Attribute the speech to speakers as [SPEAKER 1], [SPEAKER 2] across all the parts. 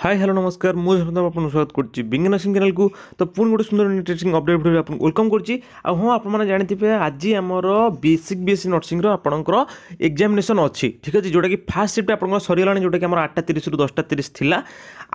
[SPEAKER 1] high hello ନମସ୍କାର ମୁଁ ସନ୍ତମ ଆପଣଙ୍କୁ ସ୍ୱାଗତ କରୁଛି ବିଜ୍ଞାନ ସିଂ ଚ୍ୟାନେଲକୁ ତ ପୁଣି ଗୋଟେ ସୁନ୍ଦର ଇଣ୍ଟରେଷ୍ଟିଂ ଅପଡ଼େଟ୍ ଭିଡ଼ିଓ ଆପଣଙ୍କୁ ୱେଲକମ୍ କରୁଛି ଆଉ ହଁ ଆପଣମାନେ ଜାଣିଥିବେ ଆଜି ଆମର ବେସିକ୍ ବିଏସ୍ସି ନର୍ସିଂର ଆପଣଙ୍କର ଏକ୍ଜାମିନେସନ୍ ଅଛି ଠିକ୍ ଅଛି ଯେଉଁଟାକି ଫାର୍ଷ୍ଟ ସିଫ୍ଟ ଆପଣଙ୍କର ସରିଗଲାଣି ଯେଉଁଟାକି ଆମର ଆଠଟା ତିରିଶରୁ ଦଶଟା ତିରିଶ ଥିଲା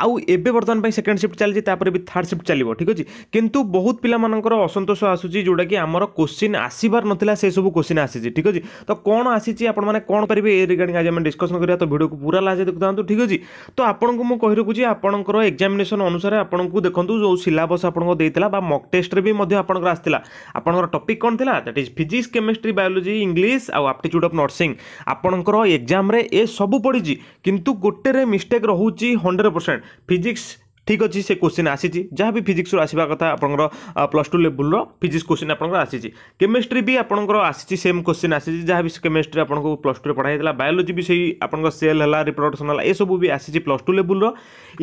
[SPEAKER 1] ଆଉ ଏବେ ବର୍ତ୍ତମାନ ପାଇଁ ସେକେଣ୍ଡ ସିଫ୍ଟ ଚାଲିଛି ତାପରେ ବି ଥାର୍ଡ଼ ସିଫ୍ଟ ଚାଲିବ ଠିକ୍ ଅଛି কিন্তু ବହୁତ ପିଲାମାନଙ୍କର ଅସନ୍ତୋଷ ଆସୁଛି ଯେଉଁଟାକି ଆମର କୋଶ୍ଚିନ୍ ଆସିବାର ନଥିଲା ସେସବୁ କୋଶ୍ଚିନ୍ ଆସିଛି ଠିକ୍ ଅଛି ତ କ'ଣ ଆସିଛି ଆପଣମାନେ କ'ଣ କରିବେ ଏ ରିଗାର୍ଡ଼ିଂ ଆଜି ଆମେ ଡିସ୍କସନ୍ କରିବା ତ ଭିଡ଼ିଓକୁ ପୁରା ଲାଷ୍ଟ ଦେଖୁଥାନ୍ତୁ ଠିକ୍ ଅଛି ତ ଆପଣଙ୍କୁ ମୁଁ କହି ରଖୁଛି ଆପଣଙ୍କର ଏକ୍ଜାମିନେସନ୍ ଅନୁସାରେ ଆପଣଙ୍କୁ ଦେଖନ୍ତୁ ଯେଉଁ ସିଲାବସ୍ ଆପଣଙ୍କ ଦେଇଥିଲା ବା ମକ୍ ଟେଷ୍ଟରେ ବି ମଧ୍ୟ ଆପଣଙ୍କର ଆସିଥିଲା ଆପଣଙ୍କର ଟପିକ୍ କ'ଣ ଥିଲା that is physics chemistry biology English ଆଉ ଆପ୍ଟିଚ୍ୟୁଡ୍ ଅଫ୍ ନର୍ସିଂ ଆପଣଙ୍କର ଏକ୍ଜାମ୍ରେ ସବୁ ପଡ଼ିଛି କିନ୍ତୁ ଗୋଟେରେ ମିଷ୍ଟେକ୍ ରହୁଛି ହଣ୍ଡ୍ରେଡ଼ ପରସେଣ୍ଟ ফিজিক্স ঠিক ଅଛି ସେ କୋଶ୍ଚିନ୍ ଆସିଛି ଯାହା ବି ଫିଜିକ୍ସରୁ ଆସିବା କଥା ଆପଣଙ୍କର ପ୍ଲସ୍ ଟୁ ଲେବୁଲ୍ର ଫିଜିକ୍ସ କୋଶ୍ଚିନ୍ ଆପଣଙ୍କର ଆସିଛି କେମିଷ୍ଟ୍ରି ବି ଆପଣଙ୍କର ଆସିଛି ସେମ୍ କୋଶ୍ଚିନ୍ ଆସିଛି ଯାହା ବି କେମିଷ୍ଟ୍ରି ଆପଣଙ୍କୁ ପ୍ଲସ୍ ଟୁରେ ପଢ଼ା ହେଇଥିଲା ବାୟୋଲୋଜି ବି ସେଇ ଆପଣଙ୍କ ସେଲ୍ ହେଲା ରିପ୍ରଡକ୍ସନ୍ ହେଲା ଏସବୁ ବି ଆସିଛି ପ୍ଲସ୍ ଟୁ ଲେବୁଲ୍ର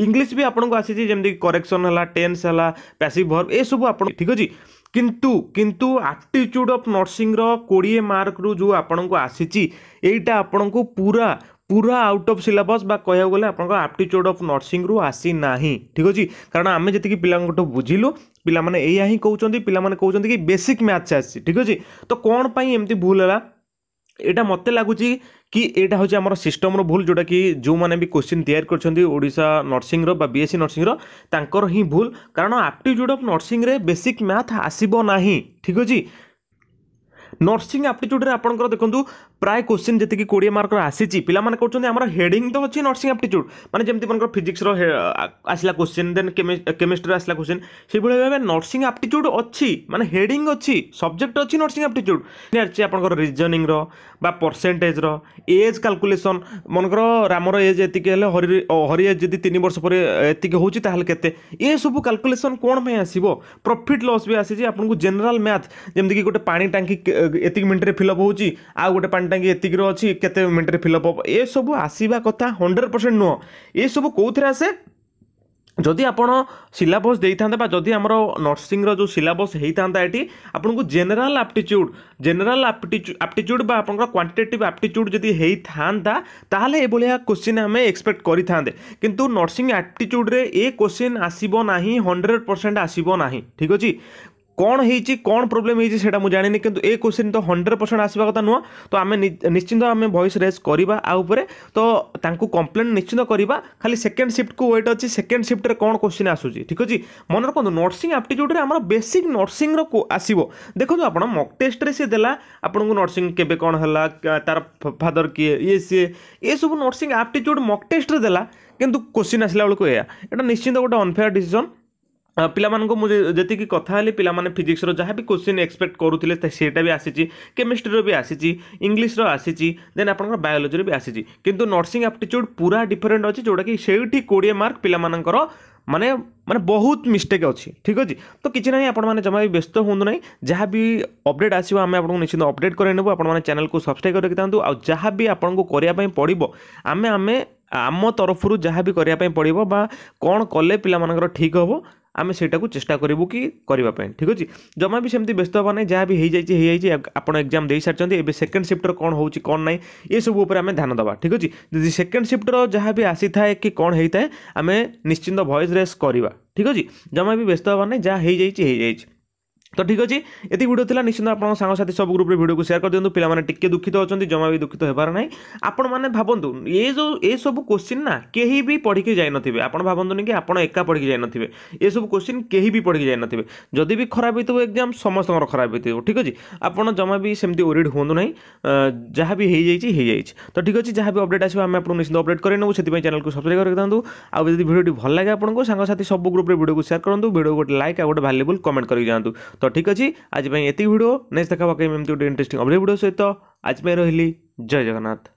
[SPEAKER 1] ଇଂଲିଶ ବି ଆପଣଙ୍କୁ ଆସିଛି ଯେମିତିକି କରେକ୍ସନ୍ ହେଲା ଟେନ୍ସ ହେଲା ପ୍ୟାସିଭ୍ ଭର୍ବ ଏସବୁ ଆପଣ ଠିକ୍ ଅଛି କିନ୍ତୁ କିନ୍ତୁ ଆପ୍ଟିଚ୍ୟୁଡ଼୍ ଅଫ୍ ନର୍ସିଂର କୋଡ଼ିଏ ମାର୍କରୁ ଯେଉଁ ଆପଣଙ୍କୁ ଆସିଛି ଏଇଟା ଆପଣଙ୍କୁ ପୁରା ପୁରା ଆଉଟ୍ ଅଫ୍ ସିଲାବସ୍ ବା କହିବାକୁ ଗଲେ ଆପଣଙ୍କ ଆପ୍ଟିଚ୍ୟୁଡ଼୍ ଅଫ୍ ନର୍ସିଂରୁ ଆସିନାହିଁ ଠିକ୍ ଅଛି କାରଣ ଆମେ ଯେତିକି ପିଲାଙ୍କଠୁ ବୁଝିଲୁ ପିଲାମାନେ ଏଇଆ ହିଁ କହୁଛନ୍ତି ପିଲାମାନେ କହୁଛନ୍ତି କି ବେସିକ୍ ମ୍ୟାଥ୍ସ ଆସିଛି ଠିକ୍ ଅଛି ତ କ'ଣ ପାଇଁ ଏମିତି ଭୁଲ ହେଲା ଏଇଟା ମୋତେ ଲାଗୁଛି କି ଏଇଟା ହେଉଛି ଆମର ସିଷ୍ଟମ୍ର ଭୁଲ ଯେଉଁଟାକି ଯେଉଁମାନେ ବି କୋଶ୍ଚିନ୍ ତିଆରି କରିଛନ୍ତି ଓଡ଼ିଶା ନର୍ସିଂର ବା ବି ଏସ୍ ସି ନର୍ସିଂର ତାଙ୍କର ହିଁ ଭୁଲ କାରଣ ଆପ୍ଟିଚ୍ୟୁଡ଼୍ ଅଫ୍ ନର୍ସିଂରେ ବେସିକ୍ ମ୍ୟାଥ୍ ଆସିବ ନାହିଁ ଠିକ୍ ଅଛି ନର୍ସିଂ ଆପ୍ଟିଚ୍ୟୁଡ଼୍ରେ ଆପଣଙ୍କର ଦେଖନ୍ତୁ প্রায় কোশ্চিন যেতিକି କୋଡ଼ିଏ ମାର୍କର ଆସିଛି ପିଲାମାନେ କରୁଛନ୍ତି ଆମର ହେଡ଼ିଂ ତ ଅଛି ନର୍ସିଂ ଆପ୍ଟିଚ୍ୟୁଡ଼୍ ମାନେ ଯେମିତି ମନେକର ଫିଜିକ୍ସର ଆସିଲା କୋଶ୍ଚିନ୍ ଦେନ୍ କେମିଷ୍ଟ୍ରିର ଆସିଲା କୋଶ୍ଚିନ୍ ସେଭଳି ଭାବେ ନର୍ସିଂ ଆପ୍ଟିଚ୍ୟୁଡ଼୍ ଅଛି ମାନେ ହେଡ଼ିଂ ଅଛି ସବଜେକ୍ଟ ଅଛି ନର୍ସିଂ ଆପ୍ଟିଚ୍ୟୁଡ଼୍ ଅଛି ଆପଣଙ୍କର ରିଜନିଂର ବା ପରସେଣ୍ଟେଜ୍ର ଏଜ୍ କାଲକୁଲେସନ୍ ମନେକର ରାମର ଏଜ୍ ଏତିକି ହେଲେ ହରି ହରି ଏଜ୍ ଯଦି ତିନି ବର୍ଷ ପରେ ଏତିକି ହେଉଛି ତାହେଲେ କେତେ ଏସବୁ କାଲକୁଲେସନ୍ କ'ଣ ପାଇଁ ଆସିବ ପ୍ରଫିଟ୍ ଲସ୍ ବି ଆସିଛି ଆପଣଙ୍କୁ ଜେନେରାଲ୍ ମ୍ୟାଥ୍ ଯେମିତିକି ଗୋଟେ ପାଣି ଟାଙ୍କି ଏତିକି ମିନିଟ୍ରେ ଫିଲ୍ଅପ୍ ହେଉଛି ଆଉ ଗୋଟେ ପାଣି ପାଣି ଟାଙ୍କି ଏତିକିର ଅଛି କେତେ ମିନିଟ୍ରେ ଫିଲ୍ଅପ୍ ହେବ ଏସବୁ ଆସିବା କଥା ହଣ୍ଡ୍ରେଡ଼ ପରସେଣ୍ଟ ନୁହଁ ଏସବୁ କେଉଁଥିରେ ଆସେ ଯଦି ଆପଣ ସିଲାବସ୍ ଦେଇଥାନ୍ତେ ବା ଯଦି ଆମର ନର୍ସିଂର ଯେଉଁ ସିଲାବସ୍ ହେଇଥାନ୍ତା ଏଠି ଆପଣଙ୍କୁ ଜେନେରାଲ୍ ଆପ୍ଟିଚ୍ୟୁଡ଼୍ ଜେନେରାଲ୍ ଆପ୍ଟିଚ୍ୟୁଡ଼୍ ବା ଆପଣଙ୍କର କ୍ୱାଣ୍ଟିଟେଟିଭ୍ ଆପ୍ଟିଚ୍ୟୁଡ଼୍ ଯଦି ହେଇଥାନ୍ତା ତାହେଲେ ଏଭଳିଆ କୋଶ୍ଚିନ୍ ଆମେ ଏକ୍ସପେକ୍ଟ କରିଥାନ୍ତେ କିନ୍ତୁ ନର୍ସିଂ ଆପ୍ଟିଚ୍ୟୁଡ଼୍ରେ ଏ କୋଶ୍ଚିନ୍ ଆସିବ ନାହିଁ ହଣ୍ଡ୍ରେଡ଼ ପରସେଣ୍ଟ ଆସିବ ନାହିଁ ଠିକ୍ ଅଛି କ'ଣ ହେଇଛି କ'ଣ ପ୍ରୋବ୍ଲେମ୍ ହେଇଛି ସେଇଟା ମୁଁ ଜାଣିନି କିନ୍ତୁ ଏ କୋଶ୍ଚିନ୍ ତ ହଣ୍ଡ୍ରେଡ଼ ପରସେଣ୍ଟ ଆସିବା କଥା ନୁହଁ ତ ଆମେ ନିଶ୍ଚିନ୍ତ ଆମେ ଭଏସ୍ ରେଜ୍ କରିବା ଆ ଉପରେ ତ ତାଙ୍କୁ କମ୍ପ୍ଲେନ୍ ନିଶ୍ଚିନ୍ତ କରିବା ଖାଲି ସେକେଣ୍ଡ ସିଫ୍ଟକୁ ୱେଟ୍ ଅଛି ସେକେଣ୍ଡ ସିଫ୍ଟରେ କ'ଣ କୋଶ୍ଚିନ୍ ଆସୁଛି ଠିକ୍ ଅଛି ମନେ ରଖନ୍ତୁ ନର୍ସିଂ ଆପ୍ଟିଚ୍ୟୁଡ଼୍ରେ ଆମର ବେସିକ୍ ନର୍ସିଂର ଆସିବ ଦେଖନ୍ତୁ ଆପଣ ମକ୍ ଟେଷ୍ଟରେ ସେ ଦେଲା ଆପଣଙ୍କୁ ନର୍ସିଂ କେବେ କ'ଣ ହେଲା ତା'ର ଫାଦର କିଏ ଇଏ ସିଏ ଏସବୁ ନର୍ସିଂ ଆପ୍ଟିଚ୍ୟୁଡ଼୍ ମକ୍ ଟେଷ୍ଟରେ ଦେଲା କିନ୍ତୁ କୋଶ୍ଚିନ୍ ଆସିଲା ବେଳକୁ ଏହା ଏଇଟା ନିଶ୍ଚିନ୍ତ ଗୋଟେ ଅନଫେୟାର ଡିସିସନ୍ ପିଲାମାନଙ୍କୁ ମୁଁ ଯେତିକି କଥା ହେଲି ପିଲାମାନେ ଫିଜିକ୍ସର ଯାହା ବି କୋଶ୍ଚିନ୍ ଏକ୍ସପେକ୍ଟ କରୁଥିଲେ ସେଇଟା ବି ଆସିଛି କେମିଷ୍ଟ୍ରିର ବି ଆସିଛି ଇଂଲିଶର ଆସିଛି ଦେନ୍ ଆପଣଙ୍କର ବାୟୋଲୋଜିର ବି ଆସିଛି କିନ୍ତୁ ନର୍ସିଂ ଆପ୍ଟିଚ୍ୟୁଡ଼୍ ପୁରା ଡିଫରେଣ୍ଟ ଅଛି ଯେଉଁଟାକି ସେଇଠି କୋଡ଼ିଏ ମାର୍କ ପିଲାମାନଙ୍କର ମାନେ মানে বহুত মিষ্টেক ଅଛି ঠিক আছে তো কিছু না আপনার জমা বি ব্যস্ত হুম না যা বি অপডেট আসবে আমি আপনার নিশ্চিত অপডেট ଆପଣମାନେ ଚ୍ୟାନେଲ୍କୁ আপনার କରିଥାନ୍ତୁ ଆଉ ଯାହା ବି ଆପଣଙ୍କୁ କରିବା ପାଇଁ ପଡ଼ିବ ଆମେ ଆମେ ଆମ ତରଫରୁ তরফর যা বি করা পড়ব বা কোণ কলে পিলা ঠিক হব आम से चेस्टा करूँ किपाई ठीक अच्छे जमा भी सेमती व्यस्त हाँ ना जहाँ भी हो आप एक्जाम दे सारी एवं सेकेंड सिफ्टर कौन हो कौन ना ये सब आम ध्यान दवा ठीक अच्छे जी सेकेंड सिफ्टर जहाँ भी आसी था कि कौन होता है आम निश्चिंत भयस रेस करवा ठीक अच्छे जमा भी व्यस्त हाँ ना जहाँ हो তো ঠিক আছে এটি ভিডিও লা নিশ্চিত আপনার সাংসাথী সব গ্রুপে ভিডিওকে সেয়ার করে দিও পিলামানে টিকে দুঃখিত অনেক জমা বি দুঃখিত হবার না আপন মানে ভাবতু এ যে এসব কোশ্চিন না কেহি বি পড়িকি যাই নথিবে আপন ভাবতুনি কি আপনার একা পড়িকি যাই নথিবে এসব কোশ্চিন কেহি বি পড়িকি যাই নথিবে যদি বি খারাপ হইতো এক্সাম সমস্তর খারাপ হইতো ঠিক আছে আপনার জমা বি সেমতি ওরিড হুঁতু না যা বি হয়ে যাই হয়ে যাই তো ঠিক আছে যা বি অপডেট আসবে আমি আপনার নিশ্চিত অপডেট করে নেবু সেই চ্যানেলকে সবসক্রাইব করে দিও আর যদি ভিডিওটি ভাল লাগে আপনার সাংসাথী সব গ্রুপে ভিডিওকে সেয়ার করতু ভিডিও গোটে লাইক আর গোটে ভ্যালুবল কমেন্ট করি যাতে ତ ଠିକ୍ ଅଛି ଆଜି ପାଇଁ ଏତିକି ଭିଡ଼ିଓ ନେକ୍ସଟ ଦେଖା ପକାଇବି ଏମିତି ଗୋଟେ ଇଣ୍ଟରେଷ୍ଟିଂ ଅଭଳି ଭିଡ଼ିଓ ସହିତ ଆଜି ପାଇଁ ରହିଲି ଜୟ ଜଗନ୍ନାଥ